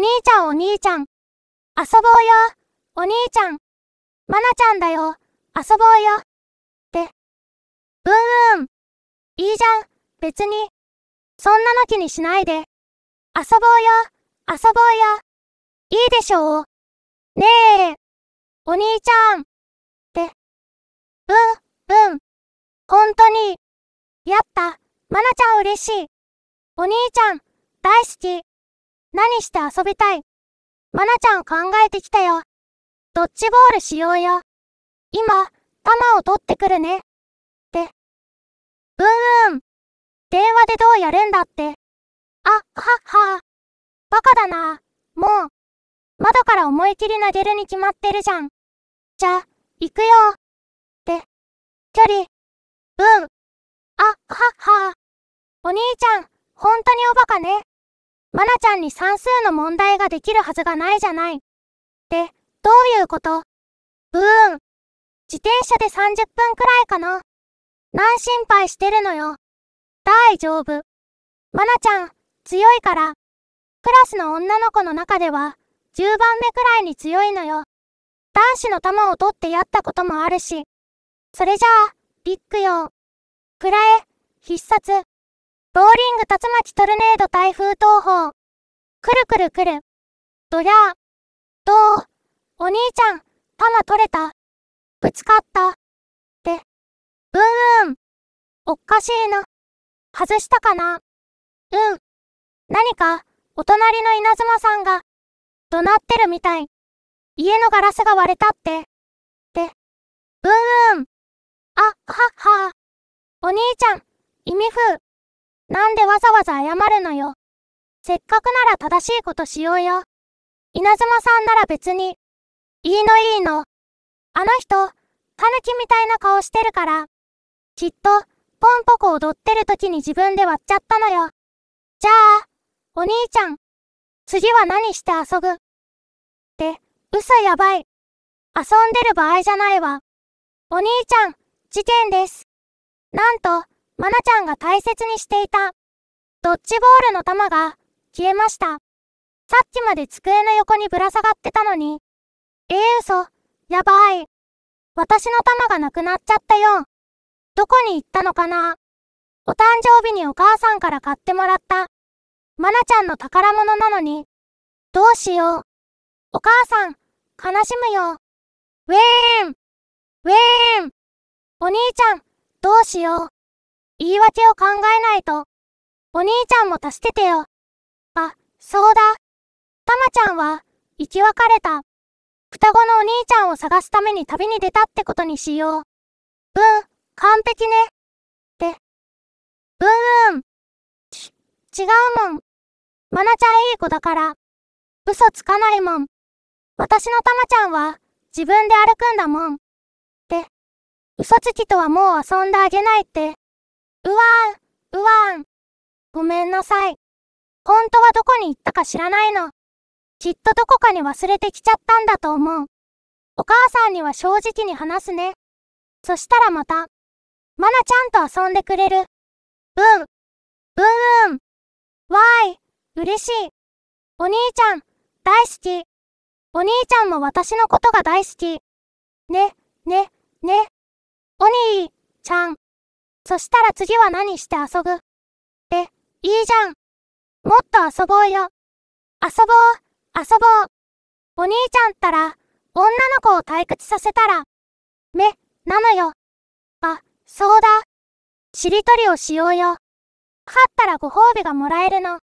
兄ちゃんお兄ちゃん。遊ぼうよ。お兄ちゃん。まなちゃんだよ。遊ぼうよ。って。うんうん。いいじゃん。別に。そんなの気にしないで。遊ぼうよ。遊ぼうよ。いいでしょう。ねえ。お兄ちゃん。って。うん、うん。ほんとに。やった。まなちゃん嬉しい。お兄ちゃん、大好き。何して遊びたいまなちゃん考えてきたよ。ドッジボールしようよ。今、玉を取ってくるね。って。うんうん。電話でどうやるんだって。あ、はっは。バカだな。もう。窓から思い切り投げるに決まってるじゃん。じゃ、行くよ。って。距離。うん。あ、はっは。お兄ちゃん、本当におバカね。マナちゃんに算数の問題ができるはずがないじゃない。って、どういうことブーン。自転車で30分くらいかな。何心配してるのよ。大丈夫。マナちゃん、強いから。クラスの女の子の中では、10番目くらいに強いのよ。男子の玉を取ってやったこともあるし。それじゃあ、ビッグよ。くらえ、必殺。ボーリング竜巻トルネード台風東方。くるくるくる。どりゃー。どうお兄ちゃん、パマ取れた。ぶつかった。で、ブーン。おっかしいな。外したかなうん。何か、お隣の稲妻さんが、怒鳴ってるみたい。家のガラスが割れたって。で、ブーン。あ、はっは。お兄ちゃん、意味風。なんでわざわざ謝るのよ。せっかくなら正しいことしようよ。稲妻さんなら別に。いいのいいの。あの人、タヌキみたいな顔してるから。きっと、ポンポコ踊ってる時に自分で割っちゃったのよ。じゃあ、お兄ちゃん。次は何して遊ぶって、嘘やばい。遊んでる場合じゃないわ。お兄ちゃん、事件です。なんと、マナちゃんが大切にしていた。ドッジボールの球が消えました。さっきまで机の横にぶら下がってたのに。えー、嘘。やばい。私の玉がなくなっちゃったよ。どこに行ったのかなお誕生日にお母さんから買ってもらった。マナちゃんの宝物なのに。どうしよう。お母さん、悲しむよ。ウェーンウェーンお兄ちゃん、どうしよう。言い訳を考えないと。お兄ちゃんも助けてよ。あ、そうだ。たまちゃんは、生き別れた。双子のお兄ちゃんを探すために旅に出たってことにしよう。うん、完璧ね。って。うんうん。ち、違うもん。まなちゃんいい子だから。嘘つかないもん。私のたまちゃんは、自分で歩くんだもん。って。嘘つきとはもう遊んであげないって。うわーん、うわーん。ごめんなさい。本当はどこに行ったか知らないの。きっとどこかに忘れてきちゃったんだと思う。お母さんには正直に話すね。そしたらまた、まなちゃんと遊んでくれる。うん。うんうん。わーい、嬉しい。お兄ちゃん、大好き。お兄ちゃんも私のことが大好き。ね、ね、ね。お兄ちゃん。そしたら次は何して遊ぶえ、いいじゃん。もっと遊ぼうよ。遊ぼう、遊ぼう。お兄ちゃんったら、女の子を退屈させたら、目、なのよ。あ、そうだ。しりとりをしようよ。勝ったらご褒美がもらえるの。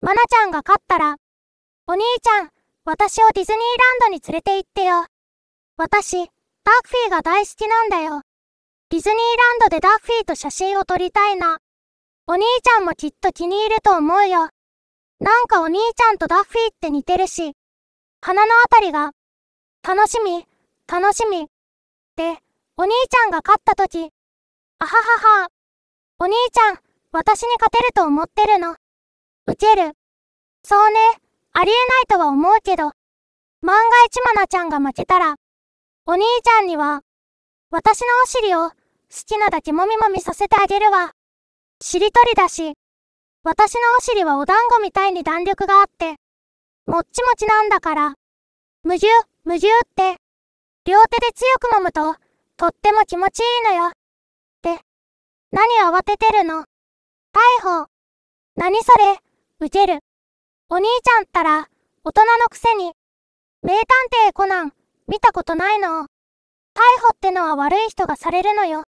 まなちゃんが勝ったら、お兄ちゃん、私をディズニーランドに連れて行ってよ。私、ダークフィーが大好きなんだよ。ディズニーランドでダッフィーと写真を撮りたいな。お兄ちゃんもきっと気に入ると思うよ。なんかお兄ちゃんとダッフィーって似てるし、鼻のあたりが、楽しみ、楽しみ。で、お兄ちゃんが勝った時、あははは、お兄ちゃん、私に勝てると思ってるの。ウケる。そうね、ありえないとは思うけど、万が一マナちゃんが負けたら、お兄ちゃんには、私のお尻を、好きなだけもみもみさせてあげるわ。しりとりだし。私のお尻はお団子みたいに弾力があって、もっちもちなんだから。む重、ゅ、むゅって、両手で強く揉むと、とっても気持ちいいのよ。で、何慌ててるの逮捕。何それ、受ける。お兄ちゃんったら、大人のくせに、名探偵コナン、見たことないの。逮捕ってのは悪い人がされるのよ。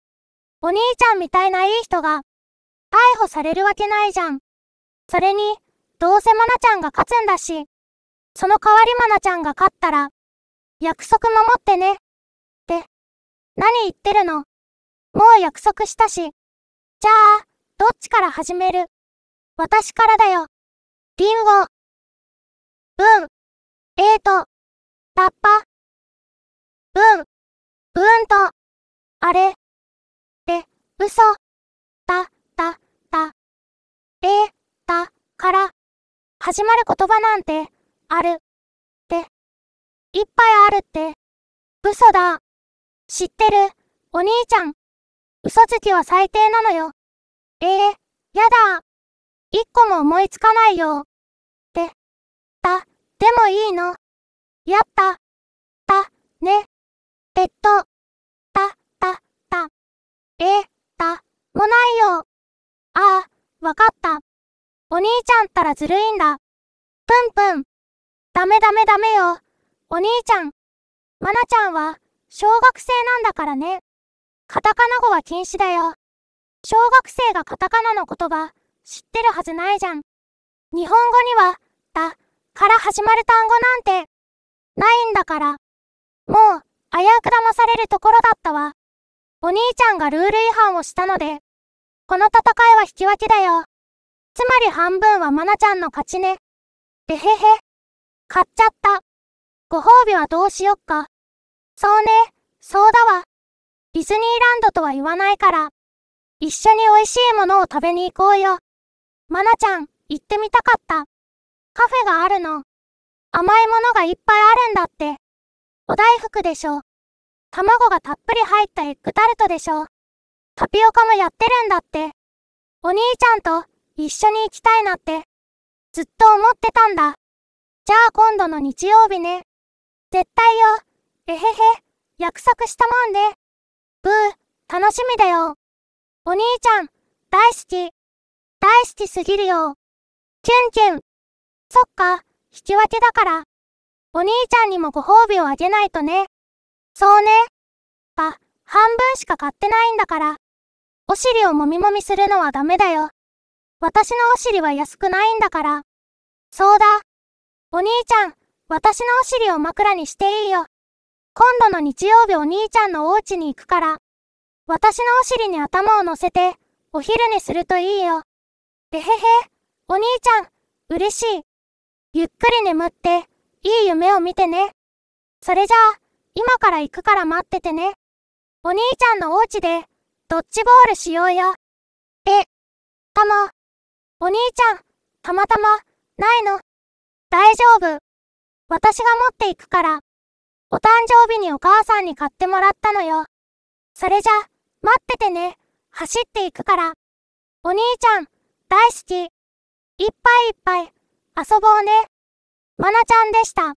お兄ちゃんみたいないい人が、逮捕されるわけないじゃん。それに、どうせマナちゃんが勝つんだし、その代わりマナちゃんが勝ったら、約束守ってね。って、何言ってるのもう約束したし。じゃあ、どっちから始める私からだよ。リンゴ。うん。えーと、ラッパ。うん。うんと、あれ。嘘、た、た、た、えた、から、始まる言葉なんて、ある、で、いっぱいあるって、嘘だ、知ってる、お兄ちゃん、嘘つきは最低なのよ。えー、やだ、一個も思いつかないよ、で、た、でもいいの。お兄ちゃんったらずるいんだ。ぷんぷん。ダメダメダメよ。お兄ちゃん。まなちゃんは、小学生なんだからね。カタカナ語は禁止だよ。小学生がカタカナの言葉、知ってるはずないじゃん。日本語には、だ、から始まる単語なんて、ないんだから。もう、危うく騙されるところだったわ。お兄ちゃんがルール違反をしたので、この戦いは引き分けだよ。つまり半分はまなちゃんの勝ちね。えへへ。買っちゃった。ご褒美はどうしよっか。そうね、そうだわ。ディズニーランドとは言わないから。一緒に美味しいものを食べに行こうよ。まなちゃん、行ってみたかった。カフェがあるの。甘いものがいっぱいあるんだって。お大福でしょ。卵がたっぷり入ったエッグタルトでしょ。タピオカもやってるんだって。お兄ちゃんと一緒に行きたいなって、ずっと思ってたんだ。じゃあ今度の日曜日ね。絶対よ。えへへ、約束したもんで、ブー、楽しみだよ。お兄ちゃん、大好き。大好きすぎるよ。キュンキュン。そっか、引き分けだから。お兄ちゃんにもご褒美をあげないとね。そうね。ば、半分しか買ってないんだから。お尻をもみもみするのはダメだよ。私のお尻は安くないんだから。そうだ。お兄ちゃん、私のお尻を枕にしていいよ。今度の日曜日お兄ちゃんのお家に行くから。私のお尻に頭を乗せて、お昼にするといいよ。でへへ、お兄ちゃん、嬉しい。ゆっくり眠って、いい夢を見てね。それじゃあ、今から行くから待っててね。お兄ちゃんのお家で、ドッジボールしようよ。え、かも。お兄ちゃん、たまたま、ないの。大丈夫。私が持っていくから。お誕生日にお母さんに買ってもらったのよ。それじゃ、待っててね。走っていくから。お兄ちゃん、大好き。いっぱいいっぱい、遊ぼうね。まなちゃんでした。